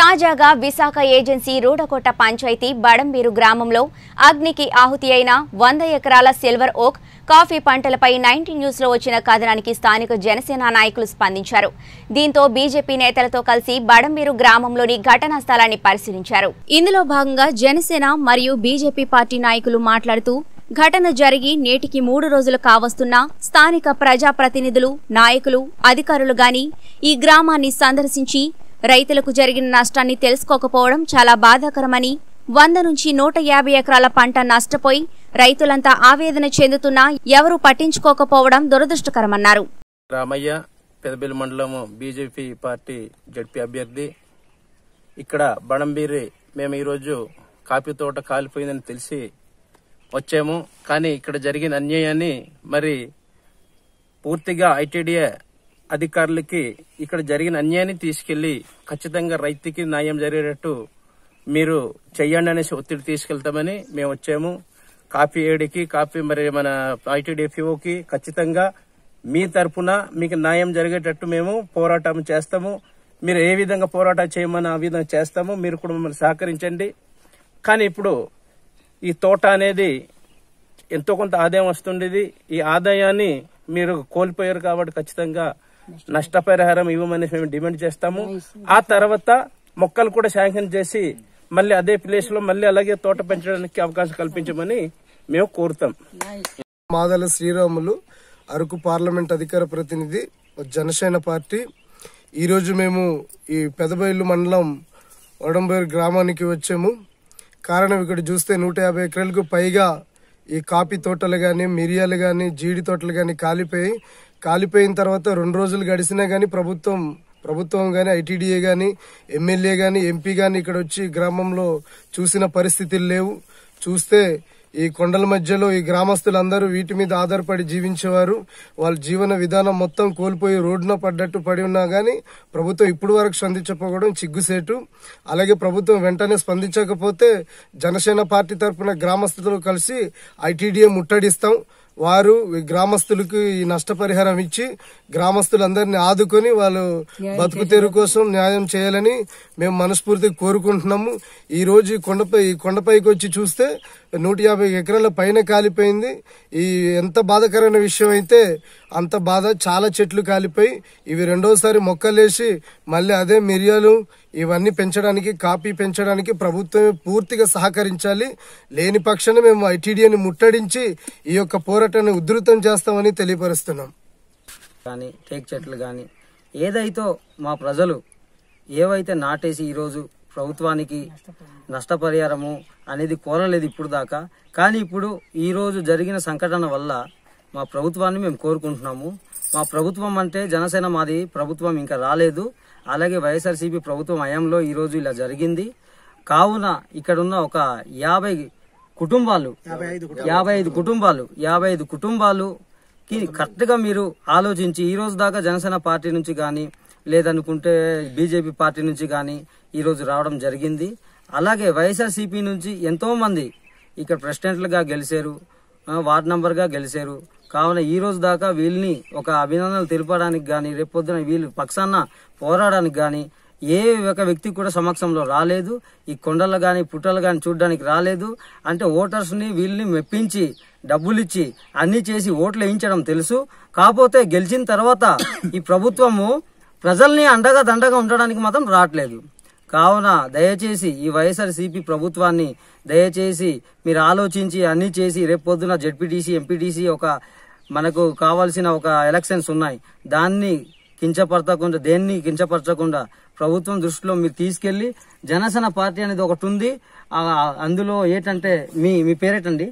తాజాగా విశాఖ ఏజెన్సీ రూడకోట పంచాయతీ బడంబీరు గ్రామంలో అగ్నికి ఆహుతి అయిన వంద ఎకరాల సిల్వర్ ఓక్ కాఫీ పంటలపై నైన్టీ న్యూస్లో వచ్చిన కథనానికి స్థానిక జనసేన నాయకులు స్పందించారు దీంతో బీజేపీ నేతలతో కలిసి బడంబీరు గ్రామంలోని ఘటనా స్థలాన్ని పరిశీలించారు ఇందులో భాగంగా జనసేన మరియు బీజేపీ పార్టీ నాయకులు మాట్లాడుతూ ఘటన జరిగి నేటికి మూడు రోజులు కావస్తున్నా స్థానిక ప్రజాప్రతినిధులు నాయకులు అధికారులు గాని ఈ గ్రామాన్ని సందర్శించి రైతులకు జరిగిన నష్టాన్ని తెలుసుకోకపోవడం చాలా బాధాకరమని వంద నుంచి నూట యాభై ఎకరాల పంట నష్టపోయి రైతులంతా ఆవేదన చెందుతున్నా ఎవరు పట్టించుకోకపోవడం దురదృష్టకరమన్నారు రామయ్య పెదబిల్ మండలం బీజేపీ పార్టీ జడ్పీ అభ్యర్థి ఇక్కడ బడంబీరి మేము ఈరోజు కాఫీ తోట కాలిపోయిందని తెలిసి వచ్చాము కానీ ఇక్కడ జరిగిన అన్యాయాన్ని మరి పూర్తిగా ఐటీడీఏ అధికారులకి ఇక్కడ జరిగిన అన్యాయాన్ని తీసుకెళ్లి ఖచ్చితంగా రైతుకి న్యాయం జరిగేటట్టు మీరు చెయ్యండి అనేసి ఒత్తిడి తీసుకెళ్తామని మేము వచ్చాము కాఫీ ఏడికి కాఫీ మరి మన ఐటీడీఎఫ్ఓకి ఖచ్చితంగా మీ తరఫున మీకు న్యాయం జరిగేటట్టు మేము పోరాటం చేస్తాము మీరు ఏ విధంగా పోరాటం చేయమని ఆ విధంగా చేస్తాము మీరు కూడా మమ్మల్ని సహకరించండి కానీ ఇప్పుడు ఈ తోట అనేది ఎంతో కొంత ఆదాయం వస్తుండేది ఈ ఆదాయాన్ని మీరు కోల్పోయారు కాబట్టి ఖచ్చితంగా నష్టపరిహారం ఇవ్వమని మేము డిమాండ్ చేస్తాము ఆ తర్వాత మొక్కలు కూడా శాంక్షన్ చేసి మళ్ళీ అదే ప్లేస్ లో మళ్ళీ అలాగే తోట పెంచడానికి అవకాశం కల్పించమని మేము కోరుతాం మాదల శ్రీరాములు అరకు పార్లమెంట్ అధికార ప్రతినిధి జనసేన పార్టీ ఈరోజు మేము ఈ పెదబైలు మండలం వడంబేరు గ్రామానికి వచ్చాము కారణం ఇక్కడ చూస్తే నూట యాభై ఎకరాలకు పైగా ఈ కాఫీ తోటలు కానీ మిరియాలు కానీ జీడి తోటలు కానీ కాలిపోయి కాలిపోయిన తర్వాత రెండు రోజులు గడిచినా కానీ ప్రభుత్వం ప్రభుత్వం కానీ ఐటీడీఏ కానీ ఎమ్మెల్యే కానీ ఎంపీ కానీ ఇక్కడ వచ్చి గ్రామంలో చూసిన పరిస్థితులు లేవు చూస్తే ఈ కొండల మధ్యలో ఈ గ్రామస్తులందరూ వీటి మీద ఆధారపడి జీవించేవారు వాళ్ళ జీవన విధానం మొత్తం కోల్పోయి రోడ్డున పడ్డట్టు పడి ఉన్నా గానీ ప్రభుత్వం ఇప్పుడు వరకు స్పందించకపోవడం చిగ్గుసేటు అలాగే ప్రభుత్వం వెంటనే స్పందించకపోతే జనసేన పార్టీ తరఫున గ్రామస్తులతో కలిసి ఐటీడీఏ ముట్టడిస్తాం వారు గ్రామస్తులకు ఈ నష్టపరిహారం ఇచ్చి గ్రామస్తులందరినీ ఆదుకొని వాళ్ళు బతుకు తెరు కోసం న్యాయం చేయాలని మేము మనస్ఫూర్తిగా కోరుకుంటున్నాము ఈ రోజు కొండపై కొండపైకి వచ్చి చూస్తే నూట యాభై ఎకరాల పైన కాలిపోయింది ఈ ఎంత బాధకరమైన విషయం అయితే అంత బాధ చాలా చెట్లు కాలిపోయి ఇవి రెండోసారి మొక్కలేసి మళ్ళీ అదే మిరియాలు ఇవన్నీ పెంచడానికి కాపీ పెంచడానికి ప్రభుత్వం పూర్తిగా సహకరించాలి లేని పక్షాన మేము ఐటీడీని ముట్టడించి ఈ యొక్క పోరాటాన్ని ఉధృతం చేస్తామని తెలియపరుస్తున్నాం కానీ టేక్ చెట్లు కానీ ఏదైతే మా ప్రజలు ఏవైతే నాటేసి ఈరోజు ప్రభుత్వానికి నష్టపరిహారము అనేది కోరలేదు ఇప్పుడు దాకా కానీ ఇప్పుడు ఈరోజు జరిగిన సంఘటన వల్ల మా ప్రభుత్వాన్ని మేము కోరుకుంటున్నాము మా ప్రభుత్వం అంటే జనసేన మాది ప్రభుత్వం ఇంకా రాలేదు అలాగే వైఎస్ఆర్సీపీ ప్రభుత్వం హయాంలో ఈరోజు ఇలా జరిగింది కావున ఇక్కడున్న ఒక యాభై కుటుంబాలు యాభై ఐదు కుటుంబాలు యాభై ఐదు కుటుంబాలు కరెక్ట్గా మీరు ఆలోచించి ఈ రోజు దాకా జనసేన పార్టీ నుంచి కానీ లేదనుకుంటే బీజేపీ పార్టీ నుంచి కానీ ఈరోజు రావడం జరిగింది అలాగే వైఎస్ఆర్సీపీ నుంచి ఎంతోమంది ఇక్కడ ప్రెసిడెంట్లుగా గెలిచారు వార్డ్ మెంబర్గా గెలిచారు కావున ఈ రోజు దాకా వీళ్ళని ఒక అభినందనలు తెలపడానికి కానీ రేపొద్దున వీళ్ళు పక్షాన పోరాడానికి కానీ ఏ ఒక వ్యక్తి కూడా సమక్షంలో రాలేదు ఈ కొండలు కానీ పుట్టలు కానీ చూడడానికి రాలేదు అంటే ఓటర్స్ని వీళ్ళని మెప్పించి డబ్బులిచ్చి అన్ని చేసి ఓట్లు వేయించడం తెలుసు కాకపోతే గెలిచిన తర్వాత ఈ ప్రభుత్వము ప్రజల్ని అండగా దండగా ఉండడానికి మాత్రం రావట్లేదు కావున దయచేసి ఈ వైఎస్ఆర్సీపీ ప్రభుత్వాన్ని దయచేసి మీరు ఆలోచించి అన్ని చేసి రేపొద్దున జెడ్పీటీసీ ఎంపీటీసీ ఒక మనకు కావాల్సిన ఒక ఎలక్షన్స్ ఉన్నాయి దాన్ని కించపరచకుండా దేన్ని కించపరచకుండా ప్రభుత్వం దృష్టిలో మీరు తీసుకెళ్లి జనసేన పార్టీ అనేది ఒకటి ఉంది అందులో ఏంటంటే మీ మీ పేరేటండి